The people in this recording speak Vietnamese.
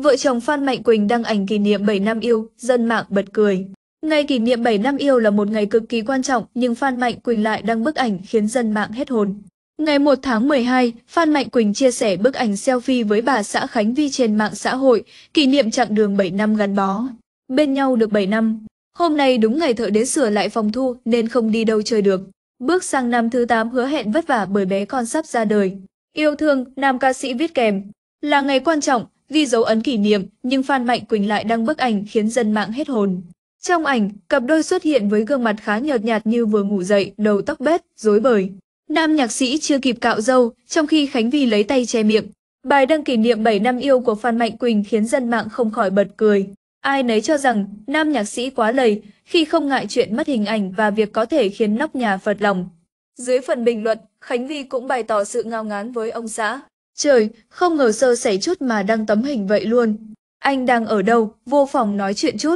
Vợ chồng Phan Mạnh Quỳnh đăng ảnh kỷ niệm 7 năm yêu, dân mạng bật cười. Ngày kỷ niệm 7 năm yêu là một ngày cực kỳ quan trọng, nhưng Phan Mạnh Quỳnh lại đăng bức ảnh khiến dân mạng hết hồn. Ngày 1 tháng 12, Phan Mạnh Quỳnh chia sẻ bức ảnh selfie với bà xã Khánh Vi trên mạng xã hội, kỷ niệm chặng đường 7 năm gắn bó. Bên nhau được 7 năm. Hôm nay đúng ngày thợ đến sửa lại phòng thu nên không đi đâu chơi được. Bước sang năm thứ 8 hứa hẹn vất vả bởi bé con sắp ra đời. Yêu thương, nam ca sĩ viết kèm. Là ngày quan trọng, ghi dấu ấn kỷ niệm, nhưng Phan Mạnh Quỳnh lại đăng bức ảnh khiến dân mạng hết hồn. Trong ảnh, cặp đôi xuất hiện với gương mặt khá nhợt nhạt như vừa ngủ dậy, đầu tóc bết, rối bời. Nam nhạc sĩ chưa kịp cạo râu, trong khi Khánh Vy lấy tay che miệng. Bài đăng kỷ niệm 7 năm yêu của Phan Mạnh Quỳnh khiến dân mạng không khỏi bật cười. Ai nấy cho rằng nam nhạc sĩ quá lầy khi không ngại chuyện mất hình ảnh và việc có thể khiến nóc nhà phật lòng. Dưới phần bình luận, Khánh Vy cũng bày tỏ sự ngao ngán với ông xã. Trời, không ngờ sơ sẩy chút mà đăng tấm hình vậy luôn. Anh đang ở đâu, vô phòng nói chuyện chút.